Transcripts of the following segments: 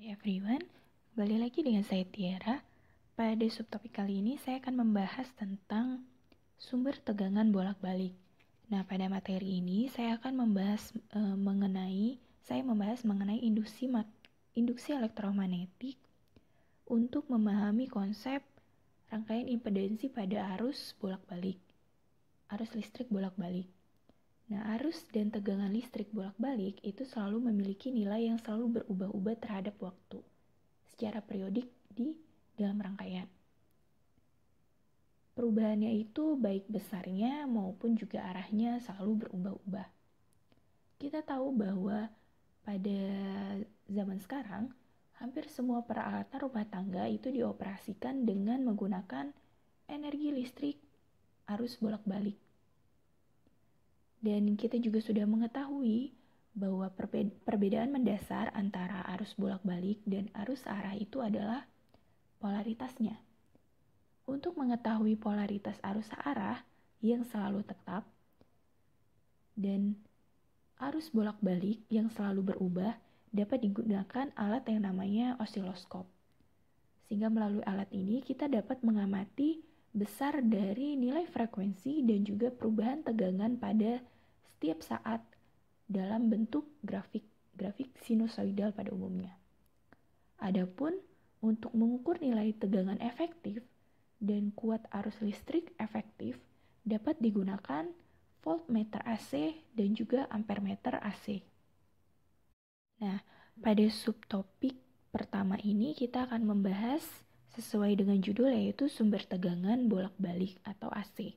Hai everyone, kembali lagi dengan saya Tiara. Pada subtopik kali ini saya akan membahas tentang sumber tegangan bolak-balik. Nah, pada materi ini saya akan membahas e, mengenai saya membahas mengenai induksi induksi elektromagnetik untuk memahami konsep rangkaian impedansi pada arus bolak-balik. Arus listrik bolak-balik. Nah, arus dan tegangan listrik bolak-balik itu selalu memiliki nilai yang selalu berubah-ubah terhadap waktu secara periodik di dalam rangkaian. Perubahannya itu baik besarnya maupun juga arahnya selalu berubah-ubah. Kita tahu bahwa pada zaman sekarang hampir semua peralatan rumah tangga itu dioperasikan dengan menggunakan energi listrik arus bolak-balik dan kita juga sudah mengetahui bahwa perbedaan mendasar antara arus bolak-balik dan arus arah itu adalah polaritasnya. Untuk mengetahui polaritas arus arah yang selalu tetap dan arus bolak-balik yang selalu berubah dapat digunakan alat yang namanya osiloskop. Sehingga melalui alat ini kita dapat mengamati besar dari nilai frekuensi dan juga perubahan tegangan pada setiap saat dalam bentuk grafik grafik sinusoidal pada umumnya. Adapun untuk mengukur nilai tegangan efektif dan kuat arus listrik efektif dapat digunakan voltmeter AC dan juga ampermeter AC. Nah, pada subtopik pertama ini kita akan membahas sesuai dengan judul yaitu sumber tegangan bolak-balik atau AC.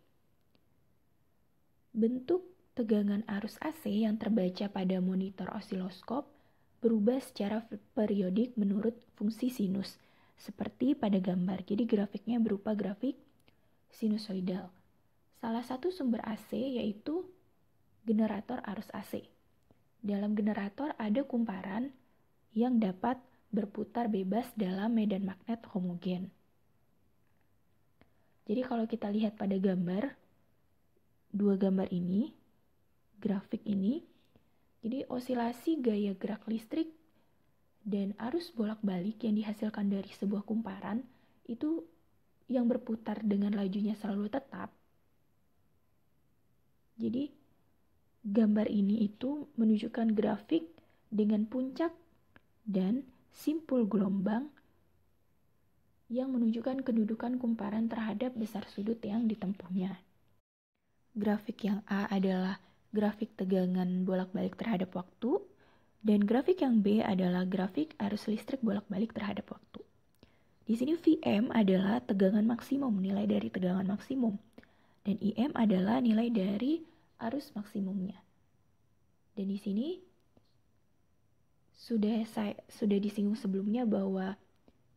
Bentuk tegangan arus AC yang terbaca pada monitor osiloskop berubah secara periodik menurut fungsi sinus, seperti pada gambar. Jadi grafiknya berupa grafik sinusoidal. Salah satu sumber AC yaitu generator arus AC. Dalam generator ada kumparan yang dapat berputar bebas dalam medan magnet homogen. Jadi kalau kita lihat pada gambar, dua gambar ini, grafik ini. Jadi osilasi gaya gerak listrik dan arus bolak-balik yang dihasilkan dari sebuah kumparan itu yang berputar dengan lajunya selalu tetap. Jadi gambar ini itu menunjukkan grafik dengan puncak dan simpul gelombang yang menunjukkan kedudukan kumparan terhadap besar sudut yang ditempuhnya. Grafik yang A adalah grafik tegangan bolak-balik terhadap waktu, dan grafik yang B adalah grafik arus listrik bolak-balik terhadap waktu. Di sini VM adalah tegangan maksimum, nilai dari tegangan maksimum, dan IM adalah nilai dari arus maksimumnya. Dan di sini sudah saya sudah disinggung sebelumnya bahwa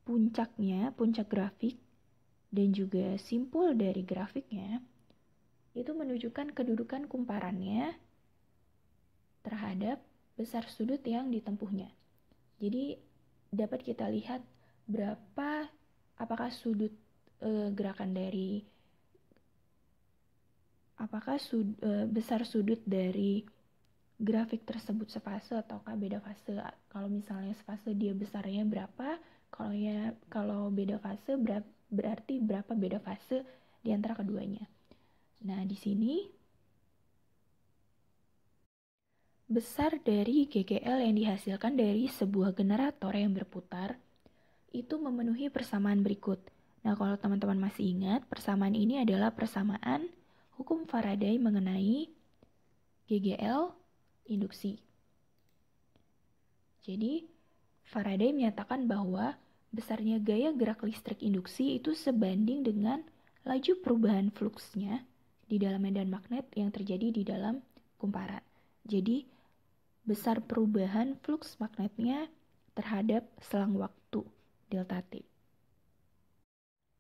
puncaknya, puncak grafik dan juga simpul dari grafiknya itu menunjukkan kedudukan kumparannya terhadap besar sudut yang ditempuhnya. Jadi dapat kita lihat berapa apakah sudut e, gerakan dari apakah sud, e, besar sudut dari grafik tersebut sefase ataukah beda fase. Kalau misalnya sefase dia besarnya berapa, kalau ya kalau beda fase berarti berapa beda fase di antara keduanya. Nah, di sini besar dari GGL yang dihasilkan dari sebuah generator yang berputar itu memenuhi persamaan berikut. Nah, kalau teman-teman masih ingat, persamaan ini adalah persamaan hukum Faraday mengenai GGL induksi. Jadi, Faraday menyatakan bahwa besarnya gaya gerak listrik induksi itu sebanding dengan laju perubahan fluxnya di dalam medan magnet yang terjadi di dalam kumparan. Jadi, besar perubahan flux magnetnya terhadap selang waktu delta T.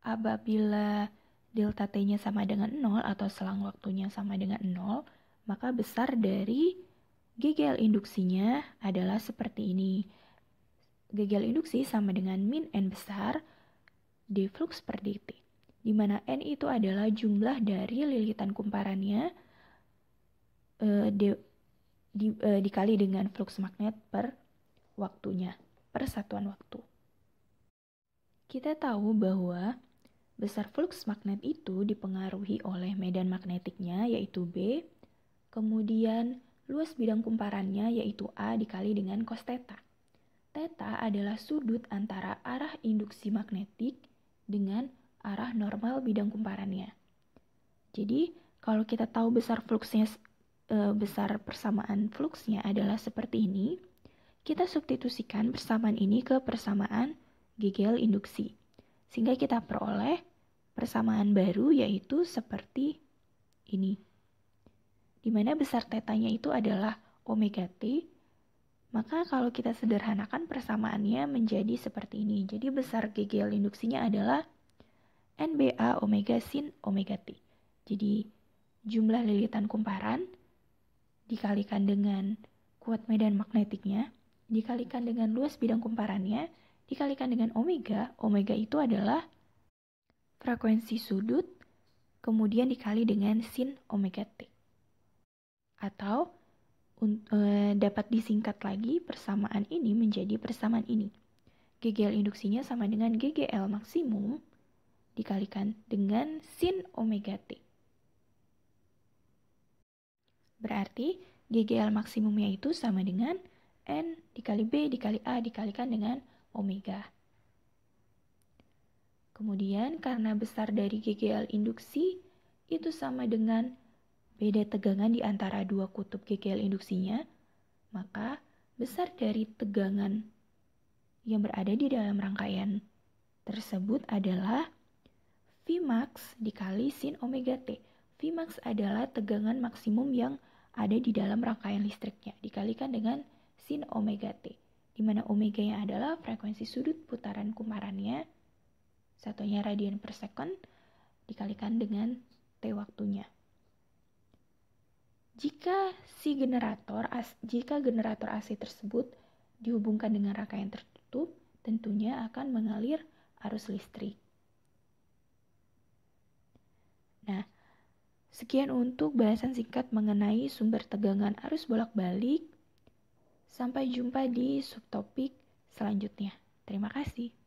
Apabila delta T-nya sama dengan 0 atau selang waktunya sama dengan 0, maka besar dari GGL induksinya adalah seperti ini. GGL induksi sama dengan min n besar d flux per dt di mana N itu adalah jumlah dari lilitan kumparannya uh, di, di, uh, eh, dikali dengan flux magnet per waktunya, per satuan waktu. Kita tahu bahwa besar flux magnet itu dipengaruhi oleh medan magnetiknya yaitu B, kemudian luas bidang kumparannya yaitu A dikali dengan cos theta. Theta adalah sudut antara arah induksi magnetik dengan arah normal bidang kumparannya. Jadi, kalau kita tahu besar fluksnya e, besar persamaan fluxnya adalah seperti ini, kita substitusikan persamaan ini ke persamaan gegel induksi. Sehingga kita peroleh persamaan baru yaitu seperti ini. Di mana besar tetanya itu adalah omega t, maka kalau kita sederhanakan persamaannya menjadi seperti ini. Jadi besar gegel induksinya adalah NBA omega sin omega T. Jadi jumlah lilitan kumparan dikalikan dengan kuat medan magnetiknya, dikalikan dengan luas bidang kumparannya, dikalikan dengan omega. Omega itu adalah frekuensi sudut, kemudian dikali dengan sin omega T. Atau e, dapat disingkat lagi persamaan ini menjadi persamaan ini. GGL induksinya sama dengan GGL maksimum dikalikan dengan sin omega t. Berarti GGL maksimumnya itu sama dengan N dikali B dikali A dikalikan dengan omega. Kemudian karena besar dari GGL induksi itu sama dengan beda tegangan di antara dua kutub GGL induksinya, maka besar dari tegangan yang berada di dalam rangkaian tersebut adalah Vmax dikali sin omega t. Vmax adalah tegangan maksimum yang ada di dalam rangkaian listriknya, dikalikan dengan sin omega t, di mana omega yang adalah frekuensi sudut putaran kumarannya, satunya radian per second, dikalikan dengan t waktunya. Jika si generator jika generator AC tersebut dihubungkan dengan rangkaian tertutup, tentunya akan mengalir arus listrik. Sekian untuk bahasan singkat mengenai sumber tegangan arus bolak-balik. Sampai jumpa di subtopik selanjutnya. Terima kasih.